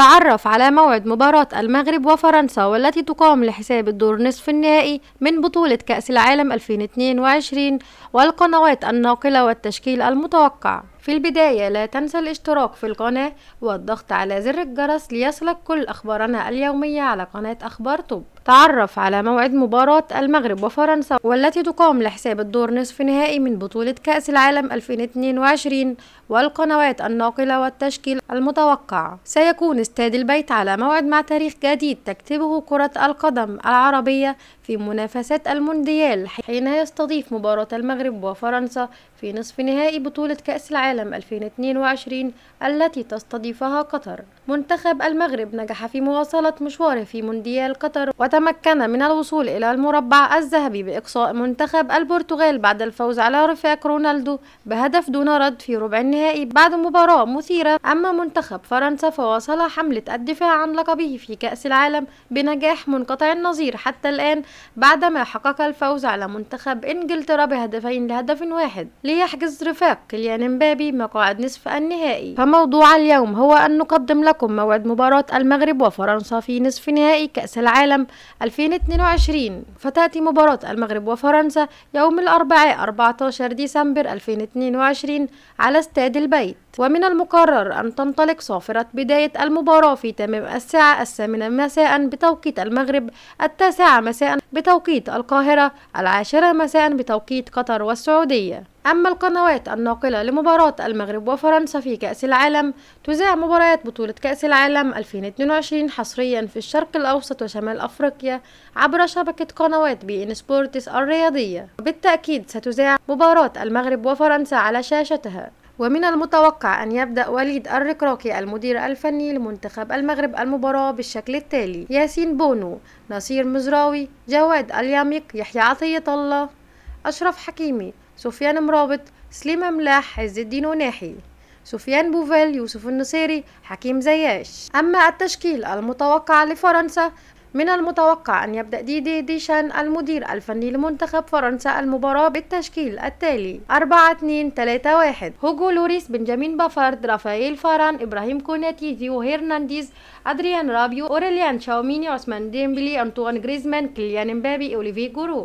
تعرف على موعد مباراة المغرب وفرنسا والتي تقام لحساب الدور نصف النهائي من بطولة كأس العالم 2022 والقنوات الناقلة والتشكيل المتوقع في البداية لا تنسى الاشتراك في القناة والضغط على زر الجرس ليصلك كل أخبارنا اليومية على قناة أخبار طب تعرف على موعد مباراة المغرب وفرنسا والتي تقام لحساب الدور نصف نهائي من بطولة كأس العالم 2022 والقنوات الناقلة والتشكيل المتوقع سيكون استاد البيت على موعد مع تاريخ جديد تكتبه كرة القدم العربية في منافسات المونديال حين يستضيف مباراة المغرب وفرنسا في نصف نهائي بطولة كأس العالم 2022 التي تستضيفها قطر منتخب المغرب نجح في مواصلة مشواره في مونديال قطر وتم تمكن من الوصول إلى المربع الذهبي بإقصاء منتخب البرتغال بعد الفوز على رفاق رونالدو بهدف دون رد في ربع النهائي بعد مباراة مثيرة أما منتخب فرنسا فواصل حملة الدفاع عن لقبه في كأس العالم بنجاح منقطع النظير حتى الآن بعدما حقق الفوز على منتخب إنجلترا بهدفين لهدف واحد ليحجز رفاق كيليان مبابي مقاعد نصف النهائي فموضوع اليوم هو أن نقدم لكم موعد مباراة المغرب وفرنسا في نصف نهائي كأس العالم 2022 فتأتي مباراة المغرب وفرنسا يوم الأربعاء 14 ديسمبر 2022 على استاد البيت ومن المقرر أن تنطلق صافرة بداية المباراة في تمام الساعة الثامنة مساء بتوقيت المغرب التاسعة مساء بتوقيت القاهرة العاشرة مساء بتوقيت قطر والسعودية أما القنوات الناقلة لمباراة المغرب وفرنسا في كأس العالم تذاع مباريات بطولة كأس العالم 2022 حصريا في الشرق الأوسط وشمال أفريقيا عبر شبكة قنوات بي إن سبورتس الرياضية بالتأكيد ستذاع مباراة المغرب وفرنسا على شاشتها ومن المتوقع أن يبدأ وليد الركراكي المدير الفني لمنتخب المغرب المباراة بالشكل التالي ياسين بونو نصير مزراوي جواد اليميق يحيى عطية الله أشرف حكيمي سفيان مرابط سليمة ملاح عز الدين وناحي سفيان بوفيل يوسف النصيري حكيم زياش أما التشكيل المتوقع لفرنسا من المتوقع أن يبدأ ديدي ديشان المدير الفني لمنتخب فرنسا المباراة بالتشكيل التالي 4 2 3 1 هوجو لوريس بنجامين بافارد رافائيل فاران إبراهيم كوناتي ثيو هيرنانديز أدريان رابيو أوريليان شاوميني عثمان ديمبلي أنطوان جريزمان كليان مبابي أوليفي جورو